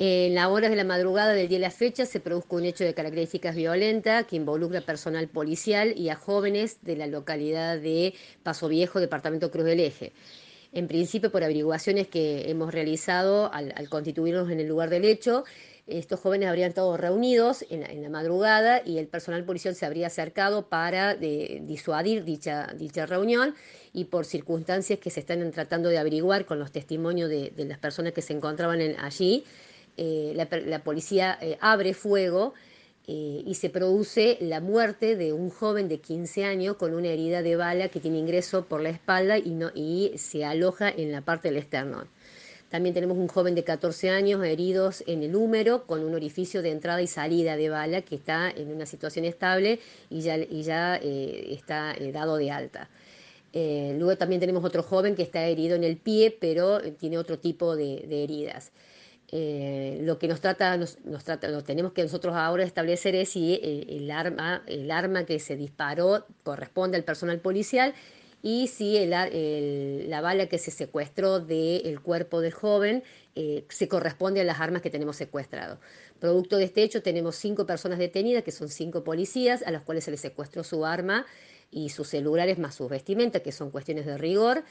En las horas de la madrugada del día de la fecha se produjo un hecho de características violentas que involucra personal policial y a jóvenes de la localidad de Paso Viejo, departamento Cruz del Eje. En principio, por averiguaciones que hemos realizado al, constituirnos en el lugar del hecho, estos jóvenes habrían estado reunidos en la, madrugada y el personal policial se habría acercado para eh, disuadir dicha, dicha reunión y por circunstancias que se están tratando de averiguar con los testimonios de, las personas que se encontraban allí, eh, la, policía eh, abre fuego eh, y se produce la muerte de un joven de 15 años con una herida de bala que tiene ingreso por la espalda y, no, y se aloja en la parte del esternón. También tenemos un joven de 14 años heridos en el húmero con un orificio de entrada y salida de bala que está en una situación estable y ya, ya está dado de alta. luego también tenemos otro joven que está herido en el pie, pero tiene otro tipo de heridas. Eh, lo que nos trata, nos, tenemos que nosotros ahora establecer es si eh, el, arma, el arma que se disparó corresponde al personal policial y si la bala que se secuestró del cuerpo del joven eh, se corresponde a las armas que tenemos secuestrado. Producto de este hecho tenemos cinco personas detenidas, que son cinco policías, a las cuales se les secuestró su arma y sus celulares más sus vestimentas, que son cuestiones de rigor.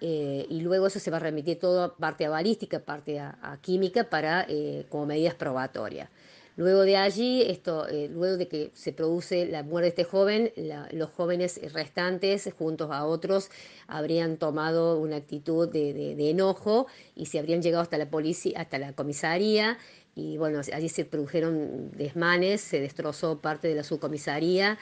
Eh, y luego eso se va a remitir todo parte a balística, parte a, química para, eh, como medidas probatorias. Luego de allí, esto, eh, luego de que se produce la muerte de este joven, los jóvenes restantes, juntos a otros, habrían tomado una actitud de, de, enojo y se habrían llegado hasta la policía, hasta la comisaría y bueno, allí se produjeron desmanes, se destrozó parte de la subcomisaría,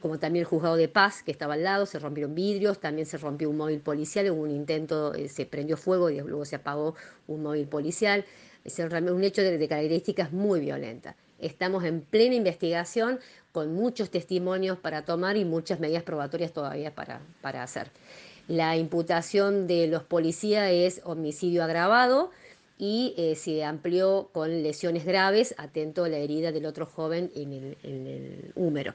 como también el juzgado de paz que estaba al lado, se rompieron vidrios, también se rompió un móvil policial, hubo un intento, eh, se prendió fuego y luego se apagó un móvil policial. Es un hecho de, características muy violentas. Estamos en plena investigación con muchos testimonios para tomar y muchas medidas probatorias todavía para, para hacer. La imputación de los policías es homicidio agravado, y eh, se amplió con lesiones graves, atento a la herida del otro joven en el, en el húmero.